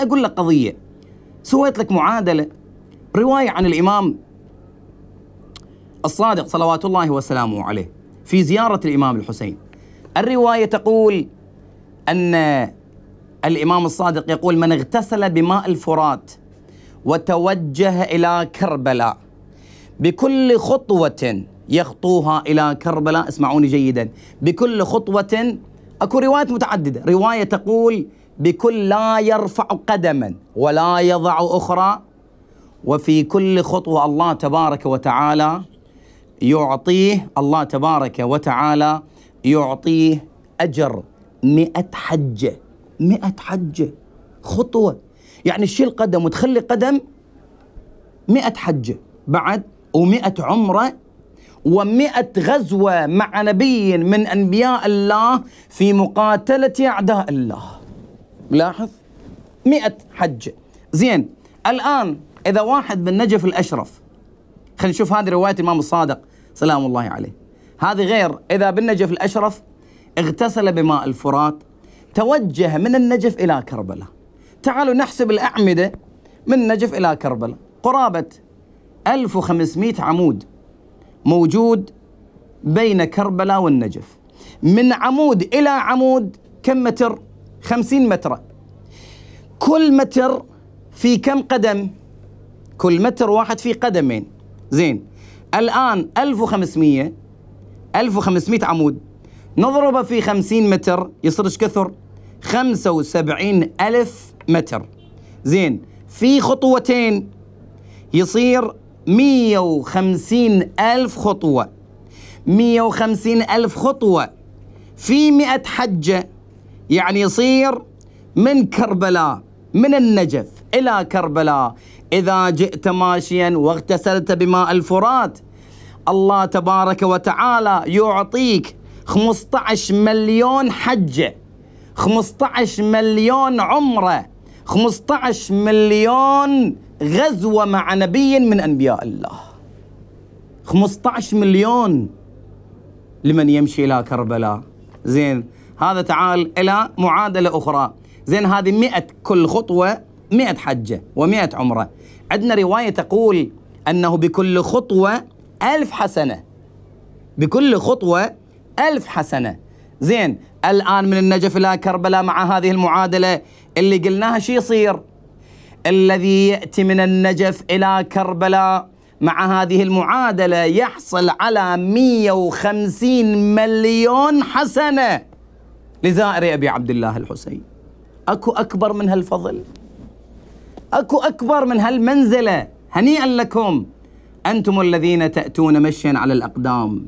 خل أقول لك قضية سويت لك معادلة رواية عن الإمام الصادق صلوات الله وسلامه عليه في زيارة الإمام الحسين الرواية تقول أن الإمام الصادق يقول من اغتسل بماء الفرات وتوجه إلى كربلاء بكل خطوة يخطوها إلى كربلاء اسمعوني جيدا بكل خطوة أكو روايات متعددة رواية تقول بكل لا يرفع قدما ولا يضع اخرى وفي كل خطوه الله تبارك وتعالى يعطيه الله تبارك وتعالى يعطيه اجر مئة حجه مئة حجه خطوه يعني تشيل قدم وتخلي قدم مئة حجه بعد ومئة عمره ومئة غزوة مع نبي من أنبياء الله في مقاتلة أعداء الله ملاحظ 100 حجة زين الآن إذا واحد من نجف الأشرف خلينا نشوف هذه رواية الإمام الصادق سلام الله عليه هذه غير إذا بالنجف الأشرف اغتسل بماء الفرات توجه من النجف إلى كربلاء تعالوا نحسب الأعمدة من النجف إلى كربلاء قرابة 1500 عمود موجود بين كربلاء والنجف من عمود إلى عمود كم متر 50 مترا كل متر في كم قدم كل متر واحد في قدمين زين الآن 1500 1500 عمود نضربه في 50 متر يصير ايش كثر وسبعين ألف متر زين في خطوتين يصير وخمسين ألف خطوة وخمسين ألف خطوة في 100 حجة يعني يصير من كربلاء من النجف إلى كربلاء إذا جئت ماشيا واغتسلت بماء الفرات الله تبارك وتعالى يعطيك 15 مليون حجة 15 مليون عمرة 15 مليون غزوة مع نبي من أنبياء الله 15 مليون لمن يمشي إلى كربلاء زين هذا تعال إلى معادلة أخرى زين هذه 100 كل خطوة 100 حجة و100 عمرة عندنا رواية تقول أنه بكل خطوة ألف حسنة بكل خطوة ألف حسنة زين الآن من النجف إلى كربلاء مع هذه المعادلة اللي قلناها شو يصير الذي يأتي من النجف إلى كربلاء مع هذه المعادلة يحصل على 150 مليون حسنة لزائر أبي عبد الله الحسين أكو أكبر من هالفضل أكو أكبر من هالمنزلة هنيئا لكم أنتم الذين تأتون مشيا على الأقدام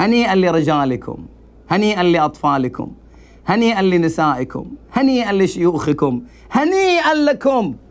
هنيئا لرجالكم هنيئا لأطفالكم هنيئا لنسائكم هنيئا لشيوخكم هنيئا لكم